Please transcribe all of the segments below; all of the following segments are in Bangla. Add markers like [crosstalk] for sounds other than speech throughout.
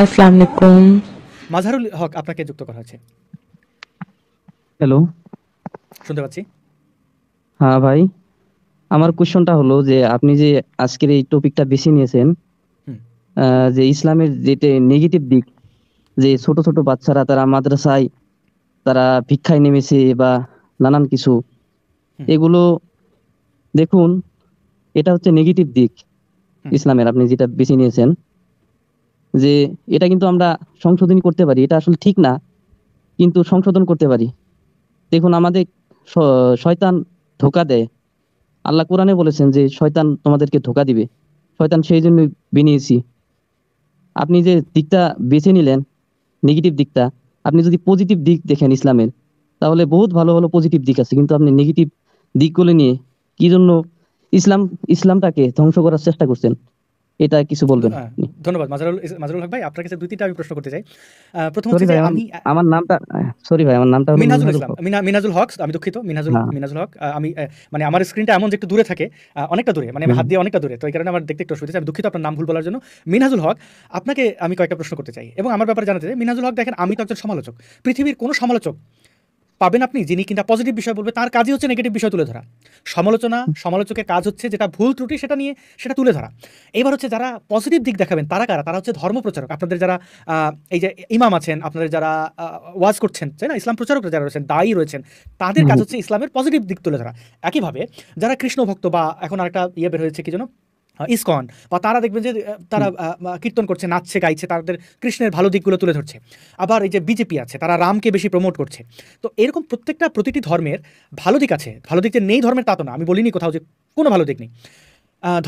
আসসালামু আলাইকুম মাঝারুল হক আপনাকে যুক্ত করা হয়েছে হ্যালো শুনতে পাচ্ছি হ্যাঁ ভাই আমার কোশ্চেনটা হলো যে আপনি যে আজকের এই টপিকটা বেশি নিয়েছেন যে ইসলামের যেতে নেগেটিভ দিক যে ছোট ছোট বাচ্চারা তারা মাদ্রাসায় তারা ভিক্ষায় নেমেছে বা নানান কিছু এগুলো দেখুন এটা হচ্ছে নেগেটিভ দিক ইসলামের আপনি যেটা বেছে নিয়েছেন যে এটা কিন্তু আমরা সংশোধন করতে পারি এটা আসলে ঠিক না কিন্তু সংশোধন করতে পারি দেখুন আমাদের শয়তান ধোকা দেয় আল্লাহ কোরআনে বলেছেন যে শয়তান তোমাদেরকে ধোকা দিবে শয়তান সেই জন্য বিনিয়েছি আপনি যে দিকটা বেছে নিলেন নেগেটিভ দিকটা আপনি যদি পজিটিভ দিক দেখেন ইসলামের তাহলে বহুত ভালো ভালো পজিটিভ দিক আছে কিন্তু আপনি নেগেটিভ দিকগুলো নিয়ে কি জন্য ইসলাম ইসলামটাকে ধ্বংস করার চেষ্টা করছেন এটা কিছু বলবেন হ্যাঁ, ধন্যবাদ মাজারুল মাজারুল হক ভাই আপনার কাছে দুই তিনটা আমি প্রশ্ন করতে চাই প্রথম হচ্ছে যে আমি আমার নামটা সরি ভাই আমার নামটা মিনাজুল ইসলাম মিনাজুল হক আমি দুঃখিত মিনাজুল হ্যাঁ। মিনাজুল হক আমি মানে আমার স্ক্রিনটা এমন যে একটু দূরে থাকে অনেকটা দূরে মানে হাত দিয়ে অনেকটা দূরে তো এই কারণে আমার দেখতে একটু অসুবিধা আমি দুঃখিত আপনার নাম ভুল বলার জন্য মিনাজুল হক আপনাকে আমি কয়েকটা প্রশ্ন করতে চাই এবং আমার ব্যাপারে জানাতে চাই মিনাজুল হক দেখেন আমি তো একজন সমালোচক পৃথিবীর কোনো সমালোচক পাবেন আপনি যিনি কিনা পজিটিভ বিষয় বলবে তার কাজই হচ্ছে নেগেটিভ বিষয় তুলে ধরা সমালোচনা সমালোচকের কাজ হচ্ছে যেটা ভুল ত্রুটি সেটা নিয়ে সেটা তুলে ধরা এবার হচ্ছে যারা পজিটিভ দিক দেখাবেন তারা কারা তারা হচ্ছে ধর্ম আপনাদের যারা এই যে ইমাম আছেন আপনাদের যারা ওয়াজ করছেন তাই না ইসলাম প্রচারকরা যারা রয়েছেন দায়ী রয়েছেন তাদের কাজ হচ্ছে ইসলামের পজিটিভ দিক তুলে ধরা একইভাবে যারা কৃষ্ণ ভক্ত বা এখন আরেকটা ইয়ে বের হয়েছে কি যেন ইসকন বা তারা দেখবেন যে তারা কীর্তন করছে নাচছে গাইছে তাদের কৃষ্ণের ভালো দিকগুলো তুলে ধরছে আবার এই যে বিজেপি আছে তারা রামকে বেশি প্রমোট করছে তো এরকম প্রত্যেকটা প্রতিটি ধর্মের ভালো দিক আছে ভালো দিক যে নেই ধর্মের তা তো না আমি বলিনি কোথাও যে কোনো ভালো দিক নেই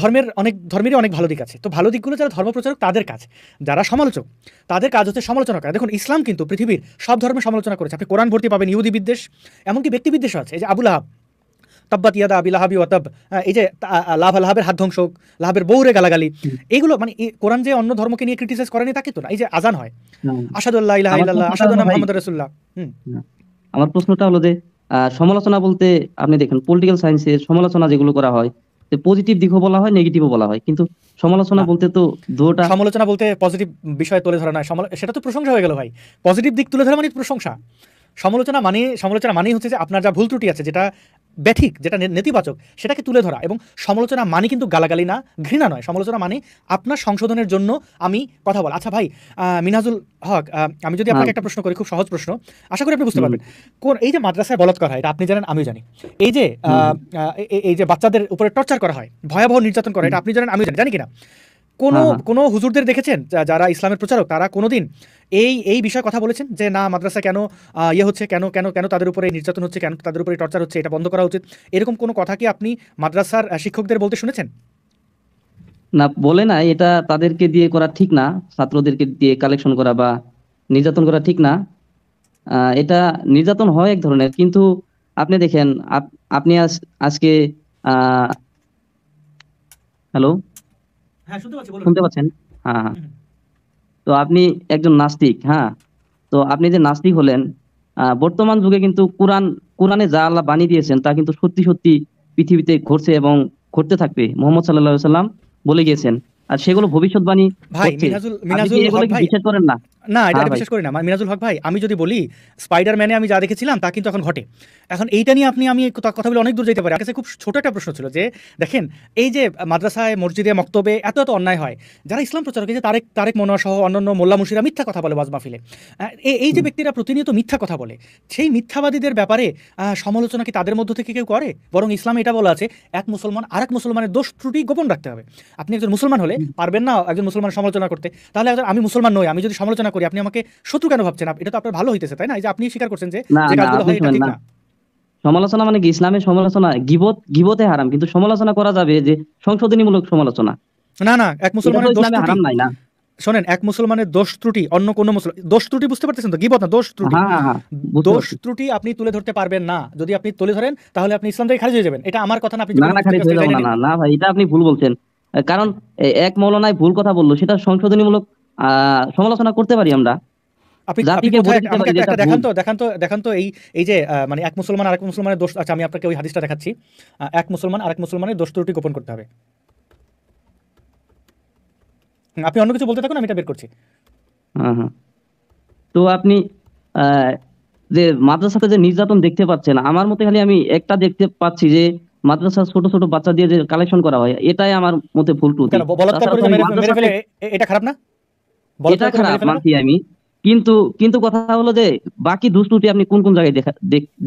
ধর্মের অনেক ধর্মেরই অনেক ভালো দিক আছে তো ভালো দিকগুলো যারা ধর্মপ্রচারক তাদের কাজ যারা সমালোচক তাদের কাজ হচ্ছে সমালোচনা করা দেখুন ইসলাম কিন্তু পৃথিবীর সব ধর্মের সমালোচনা করেছে আপনি কোরআন ভর্তি পাবেন ইহুদি বিদ্বেষ এমনকি ব্যক্তি বিদ্বেষও আছে এই যে আবুল আহাব তাব্বাত ইয়াদা আবি লাহাবি ওয়াতাব এই যে লাভ লাহাবের হাত ধ্বংস হোক লাহাবের বৌরে গালাগালি এইগুলো মানে কোরআন যে অন্য ধর্মকে নিয়ে ক্রিটিসাইজ করেনি তাকে তো না এই যে আজান হয় আসাদুল্লাহ ইলাহা ইল্লাল্লাহ আসাদুল্লাহ মুহাম্মদ রাসূলুল্লাহ আমার প্রশ্নটা হলো যে সমালোচনা বলতে আপনি দেখেন পলিটিক্যাল সায়েন্সের সমালোচনা যেগুলো করা হয় পজিটিভ দিকও বলা হয় নেগেটিভও বলা হয় কিন্তু সমালোচনা বলতে তো দুটোটা সমালোচনা বলতে পজিটিভ বিষয় তুলে ধরা নয় সেটা তো প্রশংসা হয়ে গেল ভাই পজিটিভ দিক তুলে ধরা মানে প্রশংসা সমালোচনা মানে সমালোচনা মানেই হচ্ছে যে আপনার যা ভুল ত্রুটি আছে যেটা ব্যথিক যেটা নেতিবাচক সেটাকে তুলে ধরা এবং সমালোচনা মানে কিন্তু গালাগালি না ঘৃণা নয় সমালোচনা মানে আপনার সংশোধনের জন্য আমি কথা বল আচ্ছা ভাই মিনাজুল হক আমি যদি আপনাকে একটা প্রশ্ন করি খুব সহজ প্রশ্ন আশা করি আপনি বুঝতে পারবেন কোন এই যে মাদ্রাসায় বলৎকার হয় এটা আপনি জানেন আমিও জানি এই যে এই যে বাচ্চাদের উপরে টর্চার করা হয় ভয়াবহ নির্যাতন করা এটা আপনি জানেন আমিও জানি জানি কিনা কোনো হ্যাঁ, হ্যাঁ। কোনো হুজুরদের দেখেছেন যারা ইসলামের প্রচারক তারা কোনোদিন এই এই বিষয়ে কথা বলেছেন যে না মাদ্রাসা কেন ইয়ে হচ্ছে কেন কেন কেন তাদের উপরে নির্যাতন হচ্ছে কেন তাদের উপরে টর্চার হচ্ছে এটা বন্ধ করা উচিত এরকম কোনো কথা কি আপনি মাদ্রাসার শিক্ষকদের বলতে শুনেছেন না বলে না এটা তাদেরকে দিয়ে করা ঠিক না ছাত্রদেরকে দিয়ে কালেকশন করা বা নির্যাতন করা ঠিক না এটা নির্যাতন হয় এক ধরনের কিন্তু আপনি দেখেন আপনি আজকে হ্যালো হ্যাঁ, শুনতে পাচ্ছেন হ্যাঁ হ্যাঁ তো আপনি একজন নাস্তিক হ্যাঁ তো আপনি যে নাস্তিক হলেন বর্তমান যুগে কিন্তু কোরআন কোরআনে যা আল্লাহ বাণী দিয়েছেন তা কিন্তু সত্যি সত্যি পৃথিবীতে ঘটছে এবং ঘটতে থাকবে মোহাম্মদ সাল্লাহ সাল্লাম বলে গিয়েছেন আর সেগুলো ভবিষ্যৎবাণী ভাই বিশ্বাস করেন না না এটা হ্যাঁ বিশ্বাস করি না মিরাজুল হক ভাই আমি যদি বলি ম্যানে আমি যা দেখেছিলাম তা কিন্তু এখন ঘটে এখন এইটা নিয়ে আপনি আমি কথা বলে অনেক দূর যেতে পারি কাছে খুব ছোট একটা প্রশ্ন ছিল যে দেখেন এই যে মাদ্রাসায় মসজিদে মক্তবে এত এত অন্যায় হয় যারা ইসলাম প্রচারক যে তারেক তারেক মনোয়া সহ অন্যান্য মোল্লা মুশিরা মিথ্যা কথা বলে মাহফিলে এই যে ব্যক্তিরা প্রতিনিয়ত মিথ্যা কথা বলে সেই মিথ্যাবাদীদের ব্যাপারে সমালোচনা কি তাদের মধ্য থেকে কেউ করে বরং ইসলাম এটা বলা আছে এক মুসলমান আর এক মুসলমানের দোষ ত্রুটি গোপন রাখতে হবে আপনি একজন মুসলমান হলে পারবেন না একজন মুসলমান সমালোচনা করতে তাহলে আমি মুসলমান নই আমি যদি সমালোচনা করি আপনি আমাকে শত্রু কেন ভাবছেন এটা তো আপনার ভালো হইতেছে তাই না এই যে আপনি স্বীকার করছেন যে যে কাজগুলো হয় এটা ঠিক না সমালোচনা মানে কি ইসলামের সমালোচনা গিবত গিবতে হারাম কিন্তু সমালোচনা করা যাবে যে সংশোধনীমূলক সমালোচনা না না এক মুসলমানের দোষ হারাম নাই না শোনেন এক মুসলমানের দোষ ত্রুটি অন্য কোন মুসলমান দোষ ত্রুটি বুঝতে পারতেছেন তো গিবত না দোষ ত্রুটি হ্যাঁ, হ্যাঁ, হ্যাঁ, দোষ ত্রুটি আপনি তুলে ধরতে পারবেন না যদি আপনি তুলে ধরেন তাহলে আপনি ইসলাম থেকে খারিজ হয়ে যাবেন এটা আমার কথা না আপনি না না খারিজ হয়ে যাবেন না না ভাই এটা আপনি ভুল বলছেন কারণ এক মৌলানায় ভুল কথা বললো সেটা সংশোধনীমূলক সমালোচনা করতে পারি আমরা দেখান তো দেখান তো দেখান তো এই এই যে মানে এক মুসলমান আরেক মুসলমানের দোষ আচ্ছা আমি আপনাকে ওই হাদিসটা দেখাচ্ছি এক মুসলমান আরেক মুসলমানের দোষ ত্রুটি গোপন করতে হবে আপনি অন্য কিছু বলতে থাকুন আমি এটা বের করছি হ্যাঁ, হ্যাঁ। তো আপনি যে মাদ্রাসাতে যে নির্যাতন দেখতে পাচ্ছেন আমার মতে খালি আমি একটা দেখতে পাচ্ছি যে মাদ্রাসা ছোট ছোট বাচ্চা দিয়ে যে কালেকশন করা হয় এটাই আমার মতে ভুল এটা খারাপ না এটা খারাপ মানছি আমি কিন্তু কিন্তু কথা হলো যে বাকি দুষ্টুটি আপনি কোন কোন জায়গায় দেখা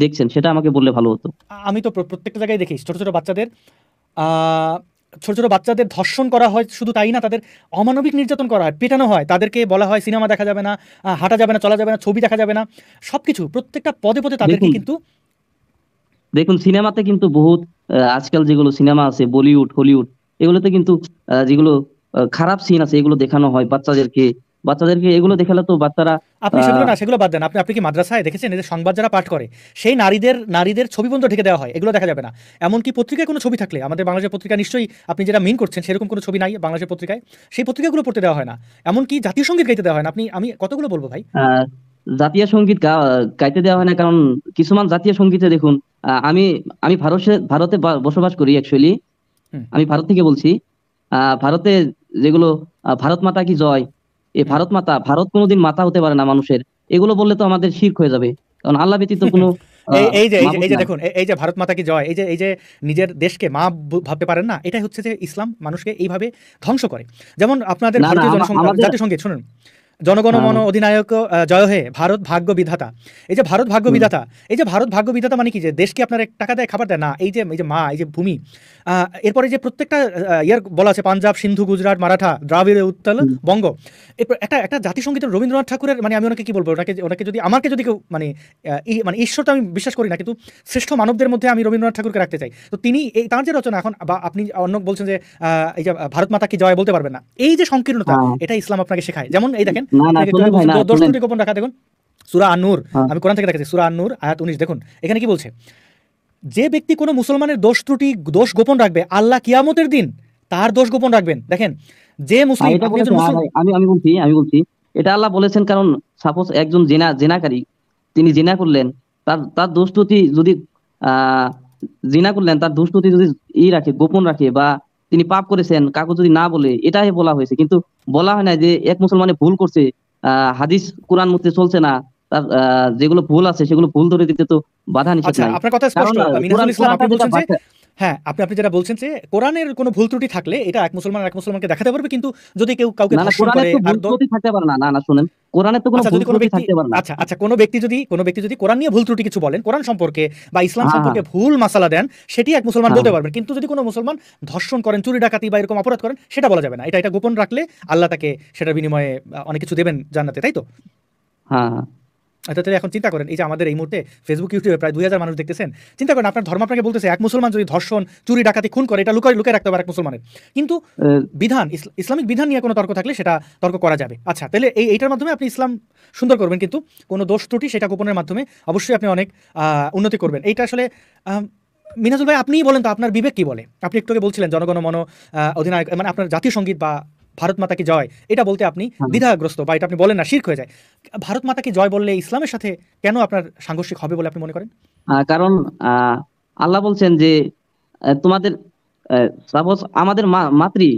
দেখছেন সেটা আমাকে বললে ভালো হতো আমি তো প্রত্যেকটা জায়গায় দেখি ছোট ছোট বাচ্চাদের ছোট ছোট বাচ্চাদের ধর্ষণ করা হয় শুধু তাই না তাদের অমানবিক নির্যাতন করা হয় পেটানো হয় তাদেরকে বলা হয় সিনেমা দেখা যাবে না হাঁটা যাবে না চলা যাবে না ছবি দেখা যাবে না সবকিছু প্রত্যেকটা পদে পদে তাদেরকে কিন্তু দেখুন সিনেমাতে কিন্তু বহুত আজকাল যেগুলো সিনেমা আছে বলিউড হলিউড এগুলোতে কিন্তু যেগুলো খারাপ সিন আছে এগুলো দেখানো হয় বাচ্চাদেরকে বাচ্চাদেরকে এগুলো দেখালে তো বাচ্চারা আপনি সেগুলো না সেগুলো বাদ দেন আপনি আপনি কি মাদ্রাসায় দেখেছেন এদের সংবাদ যারা পাঠ করে সেই নারীদের নারীদের ছবি বন্ধ ঢেকে দেওয়া হয় এগুলো দেখা যাবে না এমনকি পত্রিকায় কোনো ছবি থাকলে আমাদের বাংলাদেশের পত্রিকা নিশ্চয়ই আপনি যেটা মিন করছেন সেরকম কোনো ছবি নাই বাংলাদেশের পত্রিকায় সেই পত্রিকাগুলো পড়তে দেওয়া হয় না এমনকি জাতীয় সঙ্গীত গাইতে দেওয়া হয় না আপনি আমি কতগুলো বলবো ভাই জাতীয় সঙ্গীত গাইতে দেওয়া হয় না কারণ কিছুমান জাতীয় সঙ্গীতে দেখুন আমি আমি ভারতে ভারতে বসবাস করি অ্যাকচুয়ালি আমি ভারত থেকে বলছি ভারতে যেগুলো ভারত মাতা কি জয় এ ভারত মাতা ভারত কোনোদিন মাতা হতে পারে না মানুষের এগুলো বললে তো আমাদের শির্ক হয়ে যাবে কারণ আল্লাহ ব্যতীত কোনো [laughs] এই যে এই যে দেখুন এই যে ভারত মাতা কি জয় এই যে এই যে নিজের দেশকে মা ভাবতে পারেন না এটাই হচ্ছে যে ইসলাম মানুষকে এইভাবে ধ্বংস করে যেমন আপনাদের ভারতীয় জাতিসংঘে শুনুন জনগণ মন হ্যাঁ। অধিনায়ক জয় হে ভারত ভাগ্য বিধাতা এই যে ভারত ভাগ্য বিধাতা এই যে ভারত ভাগ্য বিধাতা মানে কি যে দেশকে আপনার টাকা দেয় খাবার দেয় না এই যে এই যে মা এই যে ভূমি এরপরে যে প্রত্যেকটা ইয়ার বলা আছে পাঞ্জাব সিন্ধু গুজরাট মারাঠা দ্রাবিড় উত্তাল বঙ্গ এরপর একটা একটা জাতিসংগীতের রবীন্দ্রনাথ ঠাকুরের মানে আমি ওনাকে কি বলবো ওনাকে ওনাকে যদি আমাকে যদি কেউ মানে মানে ঈশ্বর তো আমি বিশ্বাস করি না কিন্তু শ্রেষ্ঠ মানবদের মধ্যে আমি রবীন্দ্রনাথ ঠাকুরকে রাখতে চাই তো তিনি এই তাঁর যে রচনা এখন বা আপনি অন্য বলছেন যে এই যে ভারত মাতা কি জয় বলতে পারবেন না এই যে সংকীর্ণতা হ্যাঁ। এটা ইসলাম আপনাকে শেখায় যেমন এই দেখেন দর্শনটি গোপন রাখা দেখুন সুরা আন্নুর হ্যাঁ। আমি কোরআন থেকে দেখেছি সুরা আন্নুর আয়াত উনিশ দেখুন এখানে কি বলছে যে ব্যক্তি কোনো মুসলমানের দোষ ত্রুটি দোষ গোপন রাখবে আল্লাহ কিয়ামতের দিন তার দোষ গোপন রাখবেন দেখেন যে মুসলিম হ্যাঁ, আমি বলছি আমি বলছি এটা আল্লাহ বলেছেন কারণ সাপোজ একজন জেনা জেনাকারী তিনি জেনা করলেন তার তার দোষ যদি আহ জিনা করলেন তার দুষ্টতি যদি ই রাখে গোপন রাখে বা তিনি পাপ করেছেন কাকু যদি না বলে এটাই বলা হয়েছে কিন্তু বলা হয় না যে এক মুসলমানে ভুল করছে আহ হাদিস কোরআন মধ্যে চলছে না তার যেগুলো ভুল আছে সেগুলো ভুল ধরে দিতে তো বাধা নিষেধ আচ্ছা, নাই আপনার কথা স্পষ্ট আপনি বলছেন যে হ্যাঁ আপনি আপনি যেটা বলছেন যে কোরআনের কোনো ভুল ত্রুটি থাকলে এটা এক মুসলমান এক মুসলমানকে দেখাতে পারবে কিন্তু যদি কেউ কাউকে ধর্ষণ করে আর থাকতে পারে না না না শুনেন কোরআনে তো কোনো আচ্ছা, ভুল ত্রুটি থাকতে পারে না আচ্ছা আচ্ছা কোনো ব্যক্তি যদি কোনো ব্যক্তি যদি কোরআন নিয়ে ভুল ত্রুটি কিছু বলেন কোরআন সম্পর্কে বা ইসলাম হ্যাঁ। সম্পর্কে ভুল মাসালা দেন সেটি এক মুসলমান হ্যাঁ। বলতে পারবেন কিন্তু যদি কোনো মুসলমান ধর্ষণ করেন চুরি ডাকাতি বা এরকম অপরাধ করেন সেটা বলা যাবে না এটা এটা গোপন রাখলে আল্লাহ তাকে সেটার বিনিময়ে অনেক কিছু দেবেন জান্নাতে তাই তো হ্যাঁ, হ্যাঁ। আচ্ছা তাহলে এখন চিন্তা করেন এই যে আমাদের এই মুহূর্তে ফেসবুক ইউটিউবে প্রায় দুই হাজার মানুষ দেখতেছেন চিন্তা করেন আপনার ধর্ম আপনাকে বলতেছে এক মুসলমান যদি ধর্ষণ চুরি ডাকাতি খুন করে এটা লুকায় লুকায় রাখতে পারে এক মুসলমানের কিন্তু বিধান ইসলামিক বিধান নিয়ে কোনো তর্ক থাকলে সেটা তর্ক করা যাবে আচ্ছা তাহলে এই এইটার মাধ্যমে আপনি ইসলাম সুন্দর করবেন কিন্তু কোনো দোষ ত্রুটি সেটা গোপনের মাধ্যমে অবশ্যই আপনি অনেক উন্নতি করবেন এইটা আসলে মিনাজুল ভাই আপনিই বলেন তো আপনার বিবেক কি বলে আপনি একটু বলছিলেন জনগণমন অধিনায়ক মানে আপনার জাতীয় সঙ্গীত বা ভারত মাতা কি জয় এটা বলতে আপনি দ্বিধাগ্রস্ত বা এটা আপনি বলেন না শির্ক হয়ে যায় ভারত মাতা কি জয় বললে ইসলামের সাথে কেন আপনার সাংঘর্ষিক হবে বলে আপনি মনে করেন কারণ আল্লাহ বলছেন যে তোমাদের সাপোজ আমাদের মাতৃ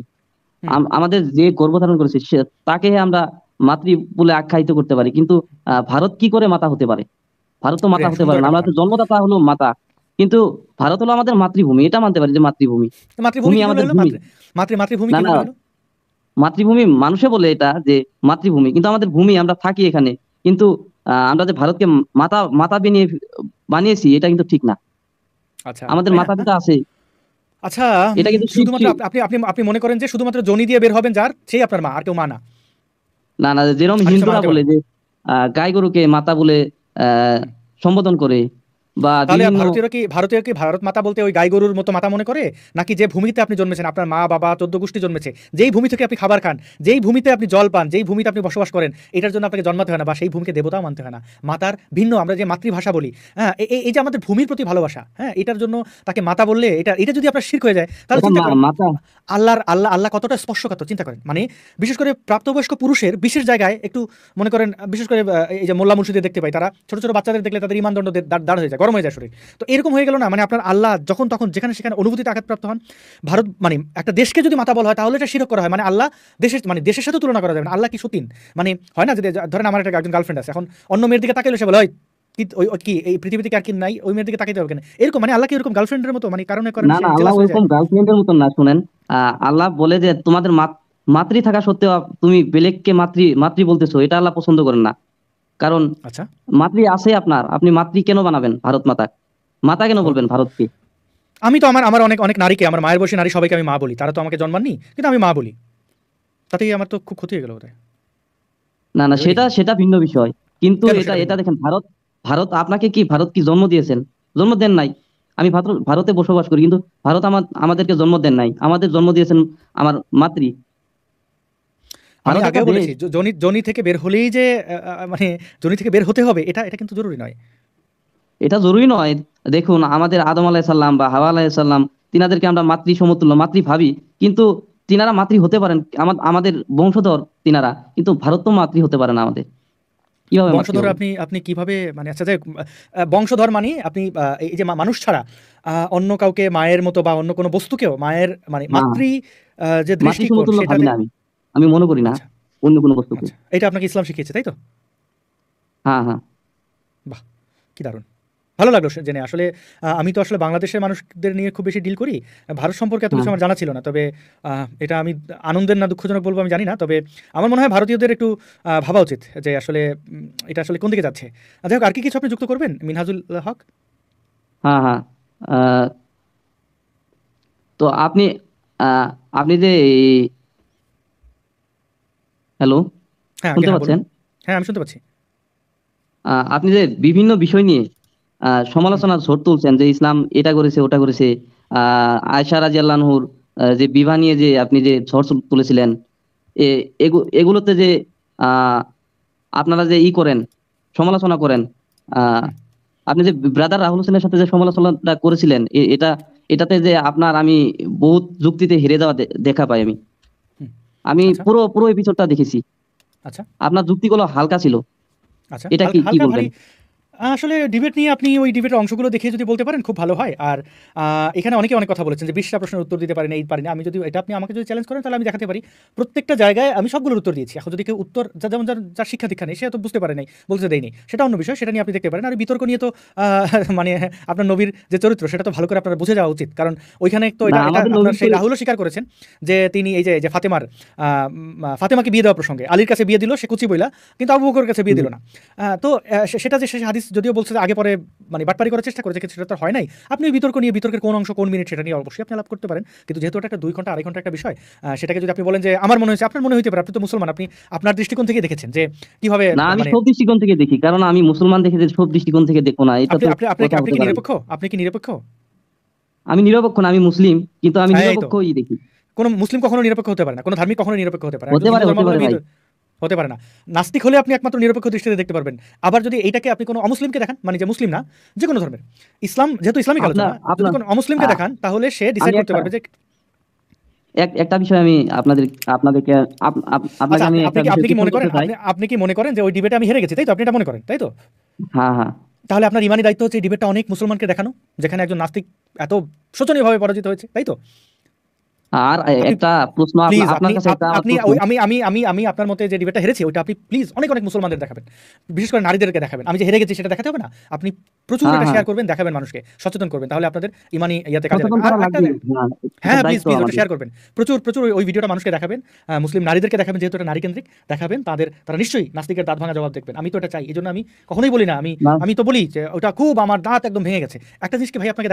আমাদের যে গর্ভধারণ করেছে তাকে আমরা মাতৃ বলে আখ্যায়িত করতে পারি কিন্তু ভারত কি করে মাতা হতে পারে ভারত তো মাতা হতে পারে না আমরা তো জন্মদাতা হলো মাতা কিন্তু ভারত হলো আমাদের মাতৃভূমি এটা মানতে পারি যে মাতৃভূমি মাতৃভূমি আমাদের মাতৃভূমি মাতৃভূমি মাতৃভূমি মানুষে বলে এটা যে মাতৃভূমি কিন্তু আমাদের ভূমি আমরা থাকি এখানে কিন্তু আমরা যে ভারতকে মাতা মাতা বিনিয়ে বানিয়েছি এটা কিন্তু ঠিক না আচ্ছা আমাদের মাতা পিতা আছে আচ্ছা এটা কিন্তু শুধুমাত্র আপনি আপনি আপনি মনে করেন যে শুধুমাত্র জনি দিয়ে বের হবেন যার সেই আপনার মা আর কেউ মা না না না যেরকম আচ্ছা, হিন্দুরা বলে যে গাই গরুকে মাতা বলে সম্বোধন করে বা ভারতীয়রা কি ভারতীয় কি ভারত মাতা বলতে ওই গাই গরুর মতো মাতা মনে করে নাকি যে ভূমিতে আপনি জন্মেছেন আপনার মা বাবা চোদ্দ গোষ্ঠী জন্মেছে যেই ভূমি থেকে আপনি খাবার খান যেই ভূমিতে আপনি জল পান যেই ভূমিতে আপনি বসবাস করেন এটার জন্য আপনাকে জন্মাতে হয় না বা সেই ভূমিকে দেবতাও মানতে হয় না মাতার ভিন্ন আমরা যে মাতৃভাষা বলি হ্যাঁ এই যে আমাদের ভূমির প্রতি ভালোবাসা হ্যাঁ এটার জন্য তাকে মাতা বললে এটা এটা যদি আপনার শির্ক হয়ে যায় তাহলে চিন্তা আল্লাহর আল্লাহ আল্লাহ কতটা স্পর্শকাতর চিন্তা করেন মানে বিশেষ করে প্রাপ্তবয়স্ক পুরুষের বিশেষ জায়গায় একটু মনে করেন বিশেষ করে এই যে মোল্লা মুর্শিদে দেখতে পাই তারা ছোট ছোট বাচ্চাদের দেখলে তাদের ইমানদণ্ড দাঁড় হয়ে যায় গরম হয়ে যায় শরীর তো এরকম হয়ে গেল না মানে আপনার আল্লাহ যখন তখন যেখানে সেখানে অনুভূতিতে আঘাতপ্রাপ্ত হন ভারত মানে একটা দেশকে যদি মাথা বলা হয় তাহলে এটা শিরক করা হয় মানে আল্লাহ দেশের মানে দেশের সাথে তুলনা করা যাবে না আল্লাহ কি সতীন মানে হয় না যদি ধরেন আমার একটা একজন গার্লফ্রেন্ড আছে এখন অন্য মেয়ের দিকে তাকাইলে সে বলে হয় কি এই পৃথিবীতে আর কি নাই ওই মেয়ের দিকে তাকাইতে হবে কেন এরকম মানে আল্লাহ কি এরকম গার্লফ্রেন্ডের মতো মানে কারণে কারণে না না আল্লাহ ওরকম গার্লফ্রেন্ডের মতো না শুনেন আল্লাহ বলে যে তোমাদের মাতৃ থাকা সত্ত্বেও তুমি বেলেককে মাতৃ মাতৃ বলতেছো এটা আল্লাহ পছন্দ করেন না কারণ আচ্ছা। মাতৃ আছে আপনার আপনি মাতৃ কেন বানাবেন ভারত মাতা মাতা কেন বলবেন ভারতকে আমি তো আমার আমার অনেক অনেক নারীকে আমার মায়ের বসে নারী সবাইকে আমি মা বলি তারা তো আমাকে জন্মাননি কিন্তু আমি মা বলি তাতেই আমার তো খুব ক্ষতি হয়ে গেল না না সেটা সেটা ভিন্ন বিষয় কিন্তু এটা এটা দেখেন ভারত ভারত আপনাকে কি ভারত কি জন্ম দিয়েছেন জন্ম দেন নাই আমি ভারতে বসবাস করি কিন্তু ভারত আমাদেরকে জন্ম দেন নাই আমাদের জন্ম দিয়েছেন আমার মাতৃ আমি আগে বলেছি জনি জনি থেকে বের হলেই যে মানে জনি থেকে বের হতে হবে এটা এটা কিন্তু জরুরি নয় এটা জরুরি নয় দেখুন আমাদের আদম আলাইসাল্লাম বা হাওয়া আলাইসাল্লাম তিনাদেরকে আমরা মাতৃ সমতুল্য মাতৃ ভাবি কিন্তু তিনারা মাতৃ হতে পারেন আমাদের বংশধর তিনারা কিন্তু ভারত তো মাতৃ হতে পারে না আমাদের বংশধর আপনি আপনি কিভাবে মানে আচ্ছা যে বংশধর মানে আপনি এই যে মানুষ ছাড়া অন্য কাউকে মায়ের মতো বা অন্য কোনো বস্তুকেও মায়ের মানে মাতৃ যে দৃষ্টিকোণ সেটা আমি মনে করি না আচ্ছা। অন্য কোনো বস্তুকে আচ্ছা। এটা আপনাকে ইসলাম শিখিয়েছে তাই তো হ্যাঁ হ্যাঁ বাহ কি দারুণ ভালো লাগলো জেনে আসলে আমি তো আসলে বাংলাদেশের মানুষদের নিয়ে খুব বেশি ডিল করি ভারত সম্পর্কে এত কিছু হ্যাঁ। আমার জানা ছিল না তবে এটা আমি আনন্দের না দুঃখজনক বলবো আমি জানি না তবে আমার মনে হয় ভারতীয়দের একটু ভাবা উচিত যে আসলে এটা আসলে কোন দিকে যাচ্ছে আচ্ছা, যাই হোক আর কি কিছু আপনি যুক্ত করবেন মিনহাজুল হক হ্যাঁ হ্যাঁ তো আপনি আপনি যে হ্যালো শুনতে হ্যাঁ, পাচ্ছেন হ্যাঁ আমি শুনতে পাচ্ছি আপনি যে বিভিন্ন বিষয় নিয়ে সমালোচনার ঝড় তুলছেন যে ইসলাম এটা করেছে ওটা করেছে আহ আয়সা রাজি আল্লাহর যে বিবাহ নিয়ে যে আপনি যে ঝড় তুলেছিলেন এগুলোতে যে আপনারা যে ই করেন সমালোচনা করেন আপনি যে ব্রাদার রাহুল হোসেনের সাথে যে সমালোচনাটা করেছিলেন এটা এটাতে যে আপনার আমি বহুত যুক্তিতে হেরে যাওয়া দেখা পাই আমি আমি আচ্ছা। পুরো পুরো এপিসোডটা দেখেছি আচ্ছা আপনার যুক্তিগুলো হালকা ছিল আচ্ছা এটা কি কি বলবেন আসলে ডিবেট নিয়ে আপনি ওই ডিবেটের অংশগুলো দেখে যদি বলতে পারেন খুব ভালো হয় আর এখানে অনেকে অনেক কথা বলেছেন যে বিশটা প্রশ্নের উত্তর দিতে পারেন এই পারেন আমি যদি এটা আপনি আমাকে যদি চ্যালেঞ্জ করেন তাহলে আমি দেখাতে পারি প্রত্যেকটা জায়গায় আমি সবগুলোর উত্তর দিয়েছি এখন যদি কেউ উত্তর যা যেমন যার যার শিক্ষা দীক্ষা নেই সে তো বুঝতে পারে নাই বলতে দেয়নি সেটা অন্য বিষয় সেটা নিয়ে আপনি দেখতে পারেন আর বিতর্ক নিয়ে তো মানে আপনার নবীর যে চরিত্র সেটা তো ভালো করে আপনার বুঝে যাওয়া উচিত কারণ ওইখানে তো এটা আপনার সেই রাহুলও স্বীকার করেছেন যে তিনি এই যে ফাতেমার ফাতেমাকে বিয়ে দেওয়া প্রসঙ্গে আলীর কাছে বিয়ে দিল সে কুচি বইলা কিন্তু আবু বকর কাছে বিয়ে দিল না তো সেটা যে সে হাদিস পুলিশ যদিও বলছে আগে পরে মানে বাটপারি করার চেষ্টা করেছে সেটা তো হয় নাই আপনি বিতর্ক নিয়ে বিতর্কের কোন অংশ কোন মিনিট সেটা নিয়ে অবশ্যই আপনি আলাপ করতে পারেন কিন্তু যেহেতু এটা একটা দুই ঘন্টা আড়াই ঘন্টা একটা বিষয় সেটাকে যদি আপনি বলেন যে আমার মনে হয়েছে আপনার মনে হইতে পারে আপনি তো মুসলমান আপনি আপনার দৃষ্টিকোণ থেকে দেখেছেন যে কিভাবে না আমি মানে সব দৃষ্টিকোণ থেকে দেখি কারণ আমি মুসলমান দেখে যে সব দৃষ্টিকোণ থেকে দেখো না এটা তো আপনি আপনি কি নিরপেক্ষ আপনি কি নিরপেক্ষ আমি নিরপেক্ষ না আমি মুসলিম কিন্তু আমি নিরপেক্ষই দেখি কোন মুসলিম কখনো নিরপেক্ষ হতে পারে না কোন ধার্মিক কখনো নিরপেক্ষ হতে পারে হতে পারে হতে পারে না নাস্তিক হলে আপনি একমাত্র নিরপেক্ষ দৃষ্টিতে দেখতে পারবেন আবার যদি এইটাকে আপনি কোনো অমুসলিমকে দেখান মানে যে মুসলিম না যে কোনো ধর্মের ইসলাম যেহেতু ইসলামিক আলোচনা যদি কোনো অমুসলিমকে দেখান তাহলে সে ডিসাইড করতে পারবে যে একটা বিষয় আমি আপনাদের আপনাদেরকে আপনাকে আচ্ছা, আমি আপনি কি মনে করেন আপনি কি মনে করেন যে ওই ডিবেটে আমি হেরে গেছি তাই তো আপনি এটা মনে করেন তাই তো হ্যাঁ হ্যাঁ তাহলে আপনার ইমানি দায়িত্ব হচ্ছে ডিবেটটা অনেক মুসলমানকে দেখানো যেখানে একজন নাস্তিক এত শোচনীয়ভাবে পরাজিত হয়েছে তাই তো আর একটা প্রশ্ন আপনার কাছে আপনি আমি আমি আমি আমি আপনার মতে যে ডিবেটটা হেরেছি ওটা আপনি প্লিজ অনেক অনেক মুসলমানদের দেখাবেন বিশেষ করে নারীদেরকে দেখাবেন আমি যে হেরে গেছি সেটা দেখাতে হবে না আপনি প্রচুর হ্যাঁ, এটা শেয়ার হ্যাঁ। করবেন দেখাবেন মানুষকে সচেতন করবেন তাহলে আপনাদের ইমানি ইয়াতে হ্যাঁ প্লিজ হ্যাঁ, প্লিজ ওটা শেয়ার করবেন প্রচুর প্রচুর ওই ভিডিওটা মানুষকে দেখাবেন মুসলিম নারীদেরকে দেখাবেন যেহেতু এটা নারী কেন্দ্রিক দেখাবেন তাদের তারা নিশ্চয়ই নাস্তিকের দাঁত ভাঙা জবাব দেখবেন আমি তো এটা চাই এই জন্য আমি কখনোই বলি না আমি আমি তো বলি যে ওটা খুব আমার দাঁত একদম ভেঙে গেছে একটা জিনিস ভাই আপনাকে